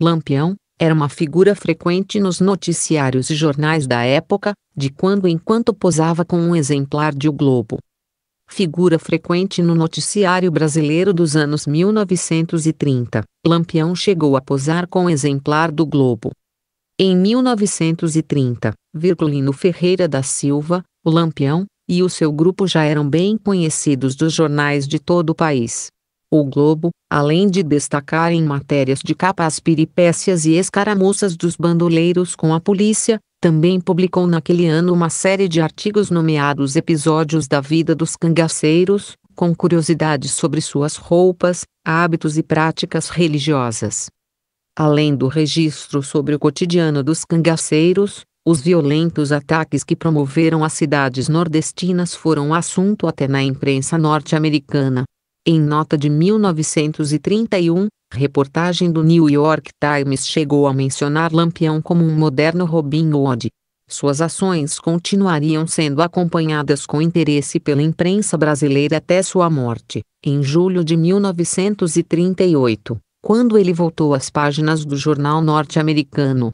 Lampião, era uma figura frequente nos noticiários e jornais da época, de quando em quando posava com um exemplar de O Globo. Figura frequente no noticiário brasileiro dos anos 1930, Lampião chegou a posar com um exemplar do Globo. Em 1930, Virgulino Ferreira da Silva, o Lampião, e o seu grupo já eram bem conhecidos dos jornais de todo o país. O Globo, além de destacar em matérias de capa as peripécias e escaramuças dos bandoleiros com a polícia, também publicou naquele ano uma série de artigos nomeados Episódios da Vida dos Cangaceiros, com curiosidades sobre suas roupas, hábitos e práticas religiosas. Além do registro sobre o cotidiano dos cangaceiros, os violentos ataques que promoveram as cidades nordestinas foram assunto até na imprensa norte-americana. Em nota de 1931, reportagem do New York Times chegou a mencionar Lampião como um moderno Robin Hood. Suas ações continuariam sendo acompanhadas com interesse pela imprensa brasileira até sua morte, em julho de 1938, quando ele voltou às páginas do jornal norte-americano.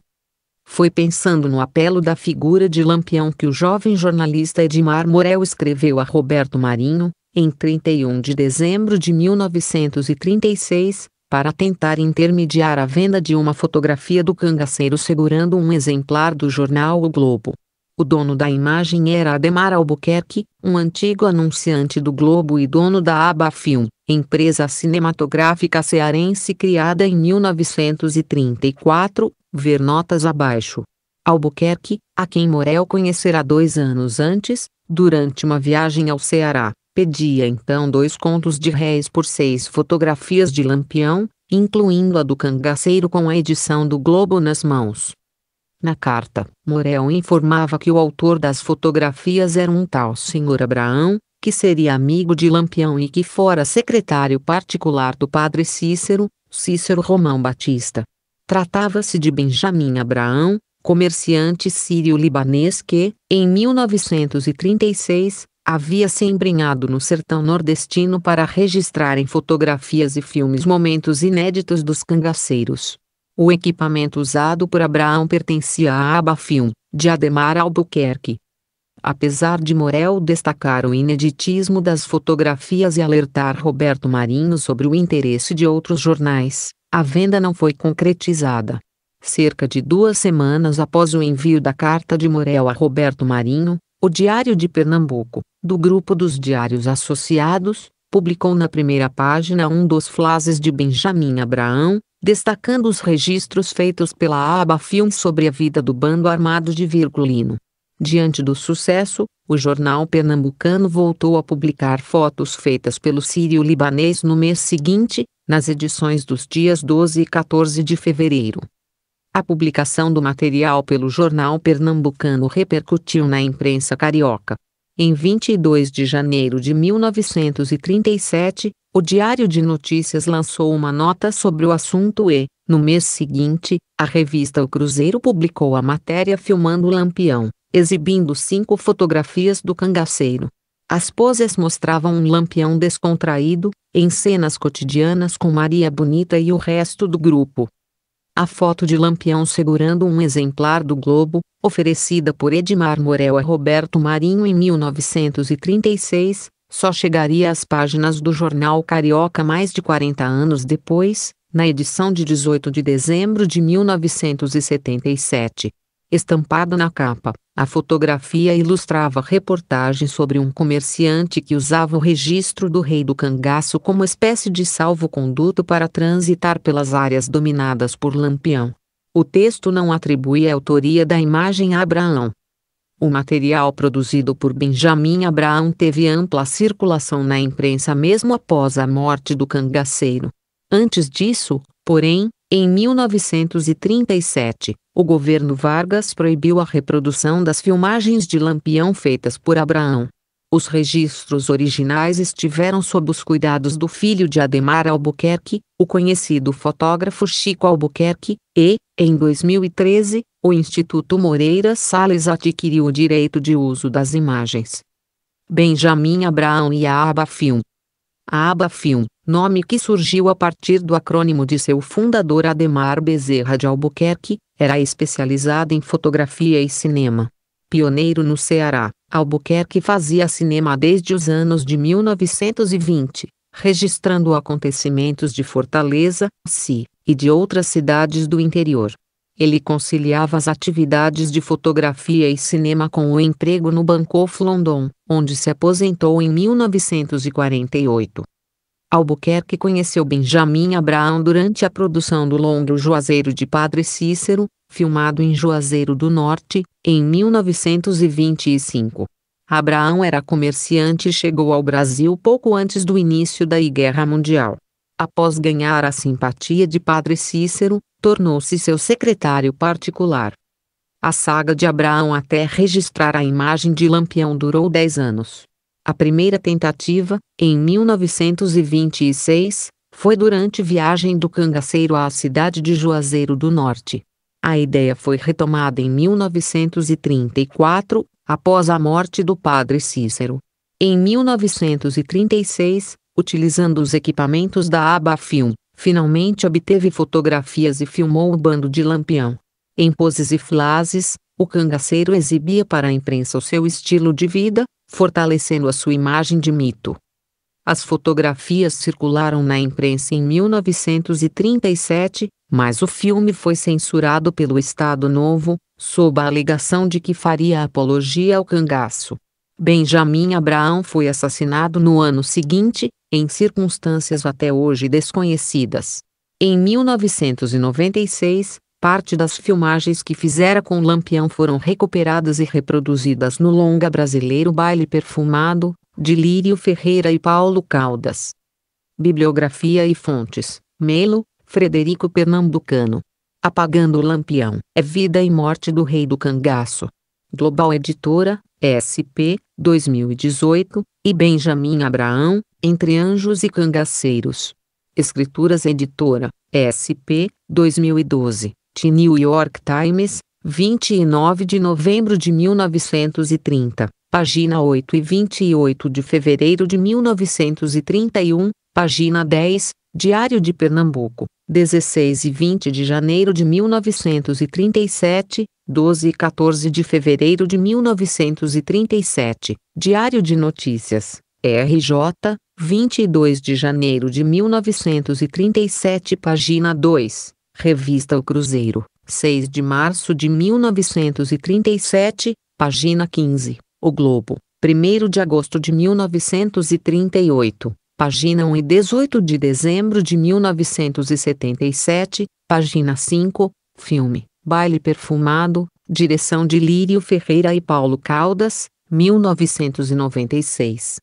Foi pensando no apelo da figura de Lampião que o jovem jornalista Edmar Morel escreveu a Roberto Marinho, em 31 de dezembro de 1936, para tentar intermediar a venda de uma fotografia do cangaceiro segurando um exemplar do jornal O Globo. O dono da imagem era Ademar Albuquerque, um antigo anunciante do Globo e dono da Film, empresa cinematográfica cearense criada em 1934, ver notas abaixo. Albuquerque, a quem Morel conhecerá dois anos antes, durante uma viagem ao Ceará. Pedia então dois contos de réis por seis fotografias de Lampião, incluindo a do cangaceiro com a edição do Globo nas mãos. Na carta, Morel informava que o autor das fotografias era um tal senhor Abraão, que seria amigo de Lampião e que fora secretário particular do padre Cícero, Cícero Romão Batista. Tratava-se de Benjamin Abraão, comerciante sírio-libanês que, em 1936, havia se embrenhado no sertão nordestino para registrar em fotografias e filmes momentos inéditos dos cangaceiros. O equipamento usado por Abraão pertencia à aba Film, de Ademar Albuquerque. Apesar de Morel destacar o ineditismo das fotografias e alertar Roberto Marinho sobre o interesse de outros jornais, a venda não foi concretizada. Cerca de duas semanas após o envio da carta de Morel a Roberto Marinho, o Diário de Pernambuco do grupo dos diários associados, publicou na primeira página um dos flases de Benjamin Abraão, destacando os registros feitos pela aba Film sobre a vida do bando armado de Virgulino. Diante do sucesso, o jornal pernambucano voltou a publicar fotos feitas pelo sírio-libanês no mês seguinte, nas edições dos dias 12 e 14 de fevereiro. A publicação do material pelo jornal pernambucano repercutiu na imprensa carioca. Em 22 de janeiro de 1937, o Diário de Notícias lançou uma nota sobre o assunto e, no mês seguinte, a revista O Cruzeiro publicou a matéria filmando o Lampião, exibindo cinco fotografias do cangaceiro. As poses mostravam um Lampião descontraído, em cenas cotidianas com Maria Bonita e o resto do grupo. A foto de Lampião segurando um exemplar do Globo, oferecida por Edmar Morel a Roberto Marinho em 1936, só chegaria às páginas do jornal Carioca mais de 40 anos depois, na edição de 18 de dezembro de 1977. Estampada na capa, a fotografia ilustrava reportagem sobre um comerciante que usava o registro do rei do cangaço como espécie de salvo-conduto para transitar pelas áreas dominadas por Lampião. O texto não atribui a autoria da imagem a Abraão. O material produzido por Benjamin Abraão teve ampla circulação na imprensa mesmo após a morte do cangaceiro. Antes disso, porém, em 1937, o governo Vargas proibiu a reprodução das filmagens de Lampião feitas por Abraão. Os registros originais estiveram sob os cuidados do filho de Ademar Albuquerque, o conhecido fotógrafo Chico Albuquerque, e, em 2013, o Instituto Moreira Salles adquiriu o direito de uso das imagens. Benjamin Abraão e a Aba Film a aba Film, nome que surgiu a partir do acrônimo de seu fundador Ademar Bezerra de Albuquerque, era especializada em fotografia e cinema. Pioneiro no Ceará, Albuquerque fazia cinema desde os anos de 1920, registrando acontecimentos de Fortaleza, Si, e de outras cidades do interior. Ele conciliava as atividades de fotografia e cinema com o emprego no Banco of London, onde se aposentou em 1948. Albuquerque conheceu Benjamin Abraham durante a produção do longo Juazeiro de Padre Cícero, filmado em Juazeiro do Norte, em 1925. Abraão era comerciante e chegou ao Brasil pouco antes do início da Guerra Mundial após ganhar a simpatia de Padre Cícero, tornou-se seu secretário particular. A saga de Abraão até registrar a imagem de Lampião durou 10 anos. A primeira tentativa, em 1926, foi durante viagem do cangaceiro à cidade de Juazeiro do Norte. A ideia foi retomada em 1934, após a morte do padre Cícero. Em 1936, utilizando os equipamentos da aba Film, finalmente obteve fotografias e filmou o bando de Lampião. Em poses e flases, o cangaceiro exibia para a imprensa o seu estilo de vida, fortalecendo a sua imagem de mito. As fotografias circularam na imprensa em 1937, mas o filme foi censurado pelo Estado Novo, sob a alegação de que faria apologia ao cangaço. Benjamin Abraham foi assassinado no ano seguinte, em circunstâncias até hoje desconhecidas. Em 1996, parte das filmagens que fizera com Lampião foram recuperadas e reproduzidas no longa brasileiro Baile Perfumado, de Lírio Ferreira e Paulo Caldas. Bibliografia e fontes: Melo, Frederico Pernambucano. Apagando o Lampião. É vida e morte do rei do cangaço. Global Editora, SP, 2018, e Benjamin Abraão, Entre Anjos e Cangaceiros. Escrituras Editora, SP, 2012, The New York Times, 29 de novembro de 1930, página 8 e 28 de fevereiro de 1931, página 10, Diário de Pernambuco, 16 e 20 de janeiro de 1937, 12 e 14 de fevereiro de 1937, Diário de Notícias, RJ, 22 de janeiro de 1937, página 2, Revista O Cruzeiro, 6 de março de 1937, página 15, O Globo, 1 de agosto de 1938, página 1 e 18 de dezembro de 1977, página 5, Filme. Baile Perfumado, direção de Lírio Ferreira e Paulo Caldas, 1996.